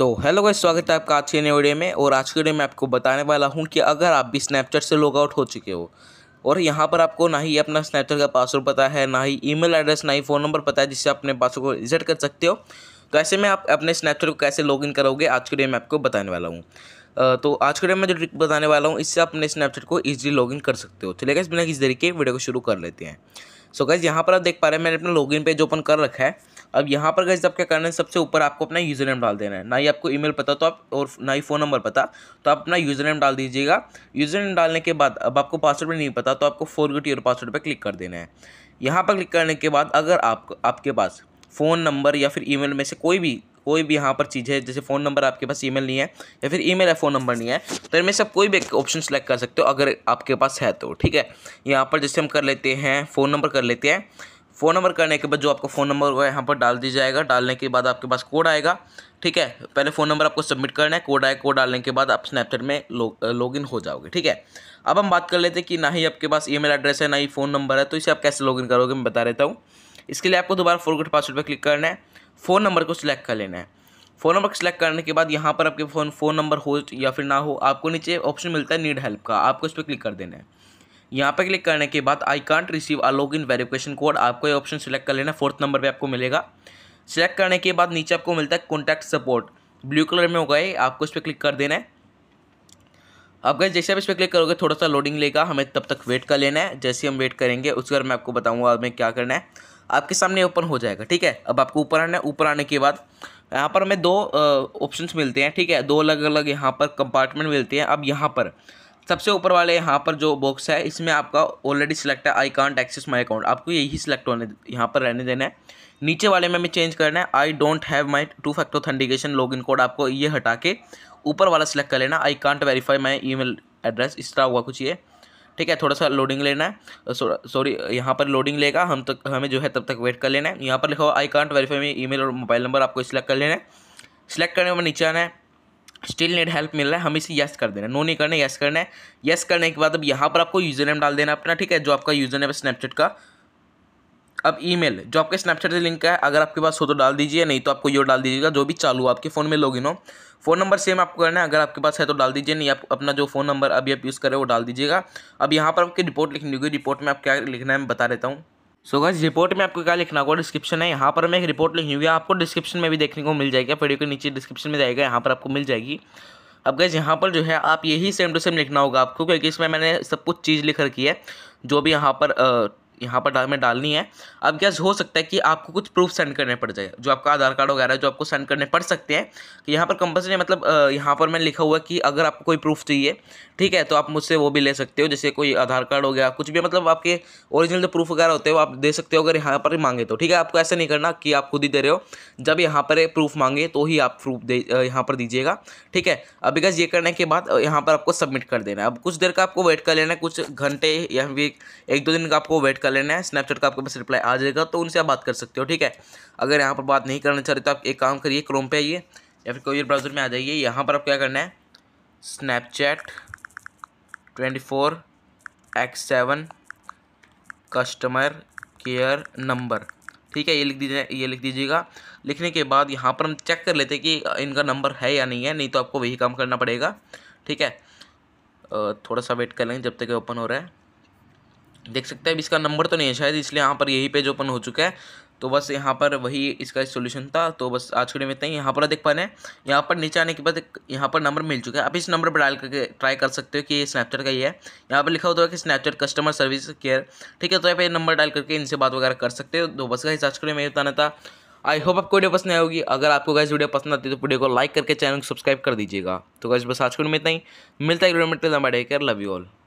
तो hello guys स्वागत है आपका आज के नए वीडियो में और आज के वीडियो में आपको बताने वाला हूँ कि अगर आप भी स्नैपचैट से लॉग आउट हो चुके हो और यहाँ पर आपको ना ही अपना स्नैपचैट का पासवर्ड पता है ना ही ईमेल एड्रेस ना ही फ़ोन नंबर पता है जिससे आप अपने पासवर्ड को रिजेक्ट कर सकते हो तो ऐसे में आप अपने स्नैपचैट को कैसे इन करोगे आज के वीडियो में आपको बताने वाला हूँ तो आज के वीडियो में जो ट्रिक बताने वाला हूँ इससे आप अपने स्नैपचैट को ईजिली लॉगिन कर सकते हो चलिए गैस बिना किसी तरीके वीडियो को शुरू कर लेते हैं सो गैस यहाँ पर आप देख पा रहे हैं मैंने अपना लॉगिन पेज ओपन कर रखा है अब यहाँ पर गैस आप क्या करना है सबसे ऊपर आपको अपना यूज़र नेम डाल देना है ना ही आपको ईमेल पता तो आप और ना ही फ़ोन नंबर पता तो आप अपना यूज़र नेम डाल दीजिएगा यूज़र नेम डालने के बाद अब आपको पासवर्ड भी नहीं पता तो आपको फॉरगेट योर पासवर्ड पर क्लिक कर देना है यहाँ पर क्लिक करने के बाद अगर आप आपके पास फ़ोन नंबर या फिर ई में से कोई भी कोई भी यहाँ पर चीज़ है जैसे फ़ोन नंबर आपके पास ईमेल नहीं है या फिर ईमेल है फ़ोन नंबर नहीं है तो इनमें से कोई भी एक ऑप्शन सेलेक्ट कर सकते हो अगर आपके पास है तो ठीक है यहाँ पर जैसे हम कर लेते हैं फ़ोन नंबर कर लेते हैं फ़ोन नंबर करने के बाद जो आपका फ़ोन नंबर होगा यहाँ पर डाल दिया जाएगा डालने के बाद आपके पास कोड आएगा ठीक है पहले फ़ोन नंबर आपको सबमिट करना है कोड आएगा कोड डालने के बाद आप स्नैपचैट में लॉग इन हो जाओगे ठीक है अब हम बात कर लेते हैं कि ना ही आपके पास ईमेल एड्रेस है ना ही फ़ोन नंबर है तो इसे आप कैसे लॉगिन करोगे मैं बता देता हूँ इसके लिए आपको दोबारा फोरगेट पासवर्ड पर क्लिक करना है फ़ोन नंबर को सिलेक्ट कर लेना है फ़ोन नंबर सेलेक्ट करने के बाद यहाँ पर आपके फ़ोन फ़ोन नंबर हो या फिर ना हो आपको नीचे ऑप्शन मिलता है नीड हेल्प का आपको इस पर क्लिक कर देना है यहाँ पर क्लिक करने के बाद I can't receive a log in verification code आपको ये ऑप्शन सेलेक्ट कर लेना फोर्थ नंबर पर आपको मिलेगा सिलेक्ट करने के बाद नीचे आपको मिलता है कॉन्टैक्ट सपोर्ट ब्लू कलर में होगा ये आपको इस पर क्लिक कर देना है अब गए जैसे आप इस पर क्लिक करोगे थोड़ा सा लोडिंग लेगा हमें तब तक वेट कर लेना है जैसे हम वेट करेंगे उसके बाद मैं आपको बताऊँगा हमें क्या करना है आपके सामने ओपन हो जाएगा ठीक है अब आपको ऊपर आना है ऊपर आने के बाद यहाँ पर हमें दो ऑप्शंस मिलते हैं ठीक है दो अलग अलग यहाँ पर कंपार्टमेंट मिलते हैं अब यहाँ पर सबसे ऊपर वाले यहाँ पर जो बॉक्स है इसमें आपका ऑलरेडी सिलेक्ट है I can't access my account आपको यही सिलेक्ट होने यहाँ पर रहने देना है नीचे वाले में हमें चेंज करना है I don't have my two factor authentication in code आपको ये हटा के ऊपर वाला सिलेक्ट कर लेना I can't verify my mail address इस तरह हुआ कुछ ये ठीक है थोड़ा सा लोडिंग लेना है सॉरी यहाँ पर लोडिंग लेगा हम तक हमें जो है तब तक वेट कर लेना है यहाँ पर लिखा हुआ I can't verify my email और मोबाइल नंबर आपको सिलेक्ट कर लेना है सिलेक्ट करने में नीचे आना है स्टिल नेट हेल्प मिल रहा है हम इसे यस कर देना नो नहीं करना यस करना है यस करने के बाद अब यहाँ पर आपको यूज़र नेम डाल देना अपना ठीक है जो आपका यूज़र नेम है स्नैपचैट का अब ईमेल जो आपके स्नैपचैट से लिंक है अगर आपके पास हो तो डाल दीजिए नहीं तो आपको ये डाल दीजिएगा जो भी चालू आपके फ़ोन में लॉगिन हो फ़ोन नंबर सेम आपको करना है अगर आपके पास है तो डाल दीजिए नहीं आप अपना जो फ़ोन नंबर अभी आप यूज़ करें वो डाल दीजिएगा अब यहाँ पर आपकी रिपोर्ट लिखनी होगी रिपोर्ट में आप क्या लिखना है मैं बता देता हूँ सो so रिपोर्ट में आपको क्या लिखना होगा डिस्क्रिप्शन है यहाँ पर मैं एक रिपोर्ट लिखी हुई है आपको डिस्क्रिप्शन में भी देखने को मिल जाएगा वीडियो के नीचे डिस्क्रिप्शन में जाएगा यहाँ पर आपको मिल जाएगी अब गज यहाँ पर जो है आप यही सेम टू सेम लिखना होगा आपको क्योंकि इसमें मैंने सब कुछ चीज़ लिख रखी है जो भी यहाँ पर यहाँ पर डाल में डालनी है अब क्या हो सकता है कि आपको कुछ प्रूफ सेंड करने पड़ जाए जो आपका आधार कार्ड वगैरह जो आपको सेंड करने पड़ सकते हैं कि यहाँ पर कंपल्सरी मतलब यहाँ पर मैंने लिखा हुआ कि अगर आपको कोई प्रूफ चाहिए ठीक है तो आप मुझसे वो भी ले सकते हो जैसे कोई आधार कार्ड हो गया कुछ भी मतलब आपके ओरिजिनल जो प्रूफ वगैरह होते हैं वो आप दे सकते हो अगर यहाँ पर मांगे तो ठीक है आपको ऐसा नहीं करना कि आप खुद ही दे रहे हो जब यहाँ पर प्रूफ मांगे तो ही आप प्रूफ दे यहाँ पर दीजिएगा ठीक है अब बिकॉज ये करने के बाद यहाँ पर आपको सबमिट कर देना है अब कुछ देर का आपको वेट कर लेना है कुछ घंटे या फिर एक दो दिन का आपको वेट कर कर लेना है स्नैपचैट का आपके पास रिप्लाई आ जाएगा तो उनसे आप बात कर सकते हो ठीक है अगर यहाँ पर बात नहीं करना चाहते तो आप एक काम करिए क्रोम पे आइए या फिर कोई ब्राउज़र में आ जाइए यहाँ पर आप क्या करना है Snapchat twenty four customer care number ठीक है ये लिख दीजिए ये लिख दीजिएगा लिखने के बाद यहाँ पर हम चेक कर लेते हैं कि इनका नंबर है या नहीं है नहीं तो आपको वही काम करना पड़ेगा ठीक है थोड़ा सा वेट कर लेंगे जब तक ओपन हो रहा है देख सकते हैं अब इसका नंबर तो नहीं है शायद इसलिए यहाँ पर यही पेज ओपन हो चुका है तो बस यहाँ पर वही इसका सोल्यूशन था तो बस आज के लिए में इतना ही यहाँ पर देख पा रहे हैं यहाँ पर नीचे आने के बाद यहाँ पर नंबर मिल चुका है आप इस नंबर पर डायल करके ट्राई कर सकते हो कि ये स्नैपचैट का ही है यहाँ पर लिखा होता है कि स्नैपचैट कस्टमर सर्विस केयर ठीक है तो आप ये नंबर डायल करके इनसे बात वगैरह कर सकते हो तो बस का आज के लिए मैं बताना था आई होप आपको वीडियो पसंद आएगी अगर आपको गैस वीडियो पसंद आती है तो वीडियो को लाइक करके चैनल को सब्सक्राइब कर दीजिएगा तो गैस बस आज के लिए में इतना ही मिलता है लव यू ऑल